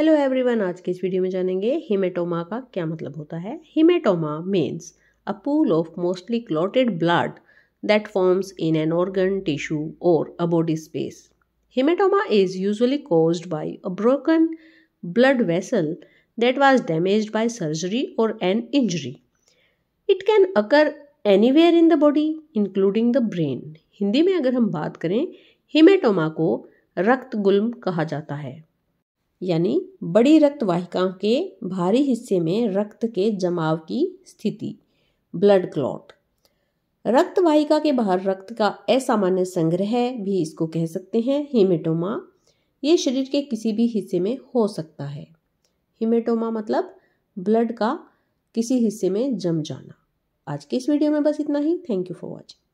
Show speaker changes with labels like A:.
A: hello everyone आज के इस वीडियो में जानेंगे हिमेटोमा का क्या मतलब होता है hematoma means a pool of mostly clotted blood that forms in an organ tissue or a body space hematoma is usually caused by a broken blood vessel that was damage by surgery or an injury it can occur anywhere in the body including the brain Hindi में अगर हम बात करें haematoma को रक्त गुल्म कहा जाता है यानी बड़ी रक्तवाहिकाओं के भारी हिस्से में रक्त के जमाव की स्थिति ब्लड क्लॉट रक्तवाहिका के बाहर रक्त का असामान्य संग्रह भी इसको कह सकते हैं हिमेटोमा ये शरीर के किसी भी हिस्से में हो सकता है हिमेटोमा मतलब ब्लड का किसी हिस्से में जम जाना आज के इस वीडियो में बस इतना ही थैंक यू फॉर वॉचिंग